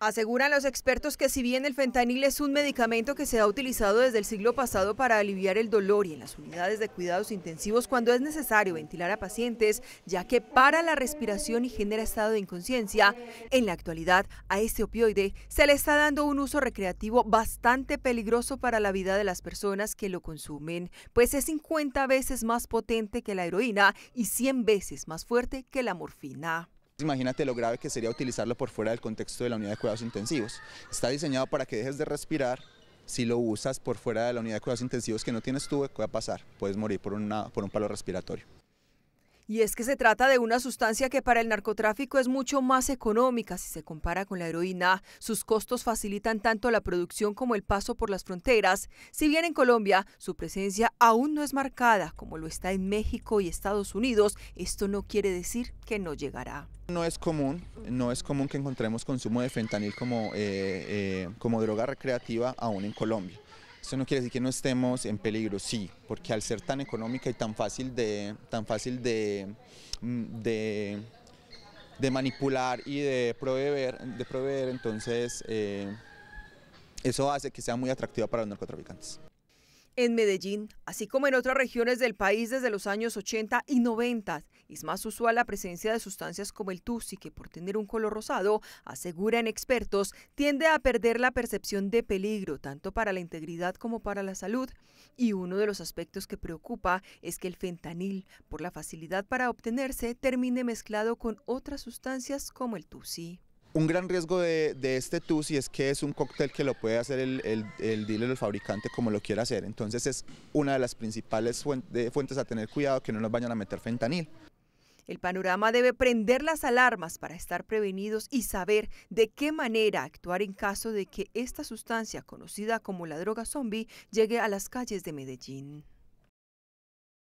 Aseguran los expertos que si bien el fentanil es un medicamento que se ha utilizado desde el siglo pasado para aliviar el dolor y en las unidades de cuidados intensivos cuando es necesario ventilar a pacientes, ya que para la respiración y genera estado de inconsciencia, en la actualidad a este opioide se le está dando un uso recreativo bastante peligroso para la vida de las personas que lo consumen, pues es 50 veces más potente que la heroína y 100 veces más fuerte que la morfina. Imagínate lo grave que sería utilizarlo por fuera del contexto de la unidad de cuidados intensivos. Está diseñado para que dejes de respirar, si lo usas por fuera de la unidad de cuidados intensivos que no tienes tubo, ¿qué pasar? Puedes morir por un palo respiratorio. Y es que se trata de una sustancia que para el narcotráfico es mucho más económica si se compara con la heroína. Sus costos facilitan tanto la producción como el paso por las fronteras, si bien en Colombia su presencia aún no es marcada como lo está en México y Estados Unidos, esto no quiere decir que no llegará. No es común, no es común que encontremos consumo de fentanil como, eh, eh, como droga recreativa aún en Colombia. Eso no quiere decir que no estemos en peligro, sí, porque al ser tan económica y tan fácil de, tan fácil de, mm, manipular y de proveer, de proveer entonces eh, eso hace que sea muy atractiva para los narcotraficantes. En Medellín, así como en otras regiones del país desde los años 80 y 90, es más usual la presencia de sustancias como el tusi, que por tener un color rosado, aseguran expertos, tiende a perder la percepción de peligro, tanto para la integridad como para la salud. Y uno de los aspectos que preocupa es que el fentanil, por la facilidad para obtenerse, termine mezclado con otras sustancias como el tusi. Un gran riesgo de, de este TUSI es que es un cóctel que lo puede hacer el, el dealer o el fabricante como lo quiera hacer. Entonces es una de las principales fuentes a tener cuidado que no nos vayan a meter fentanil. El panorama debe prender las alarmas para estar prevenidos y saber de qué manera actuar en caso de que esta sustancia conocida como la droga zombie llegue a las calles de Medellín.